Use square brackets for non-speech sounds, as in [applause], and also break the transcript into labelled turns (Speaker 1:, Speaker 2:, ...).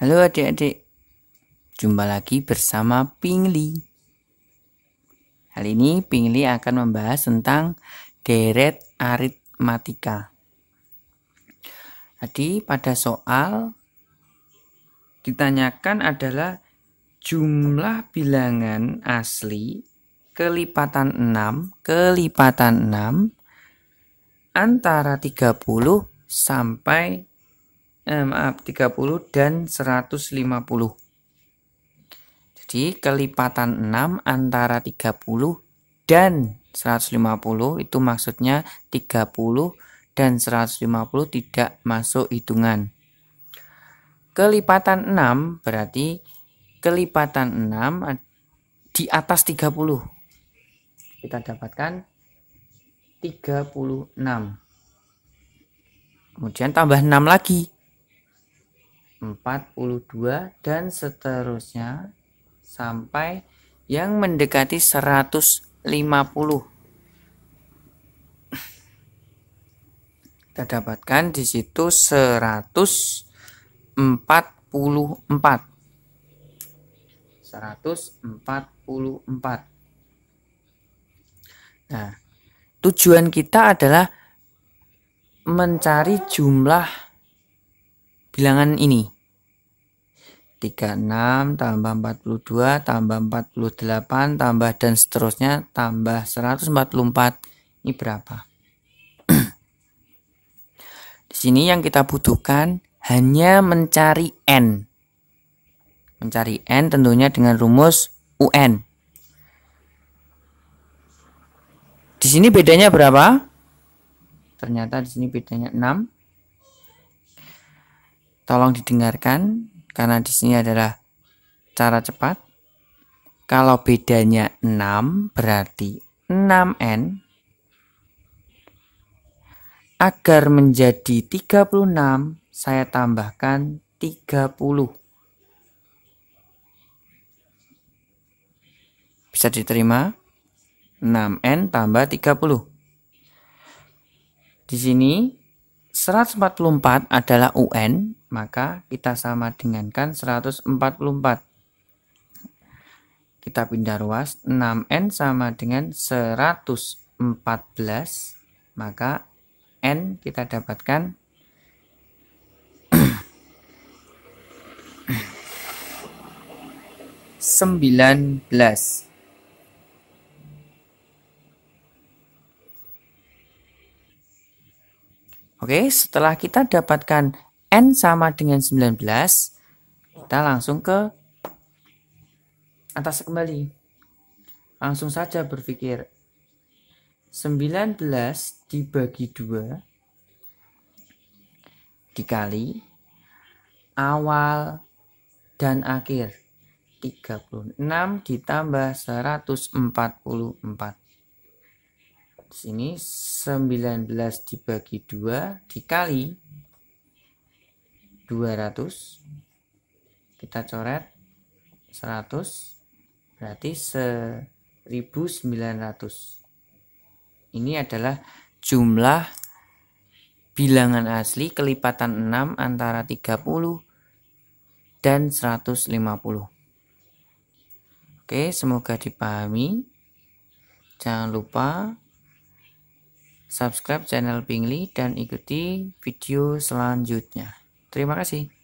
Speaker 1: Halo adik-adik, jumpa lagi bersama Pingli. Hal ini Pingli akan membahas tentang deret aritmatika. Tadi pada soal ditanyakan adalah jumlah bilangan asli kelipatan 6 kelipatan 6 antara 30 sampai eh, maaf 30 dan 150 jadi kelipatan 6 antara 30 dan 150 itu maksudnya 30 dan 150 tidak masuk hitungan kelipatan 6 berarti kelipatan 6 di atas 30 kita dapatkan 36 kemudian tambah 6 lagi 42 dan seterusnya sampai yang mendekati 150. Kita dapatkan di situ 144. 144. Nah, tujuan kita adalah mencari jumlah bilangan ini. 36 tambah 42 tambah 48 tambah dan seterusnya tambah 144 ini berapa? [clears throat] Di sini yang kita butuhkan hanya mencari n. Mencari n tentunya dengan rumus UN. Di sini bedanya berapa? Ternyata di sini bedanya 6. Tolong didengarkan karena di sini adalah cara cepat. Kalau bedanya 6 berarti 6N agar menjadi 36 saya tambahkan 30. Bisa diterima? 6N tambah 30. Di sini 144 adalah UN, maka kita sama dengankan 144. Kita pindah ruas, 6N sama dengan 114, maka N kita dapatkan [clears throat] sembilan belas Oke, setelah kita dapatkan N sama dengan 19, kita langsung ke atas kembali. Langsung saja berpikir. 19 dibagi 2 dikali awal dan akhir 36 ditambah 144 ini sini 19 dibagi 2 dikali 200 kita coret 100 berarti 1900 ini adalah jumlah bilangan asli kelipatan 6 antara 30 dan 150 Oke semoga dipahami jangan lupa subscribe channel Pingli dan ikuti video selanjutnya. Terima kasih.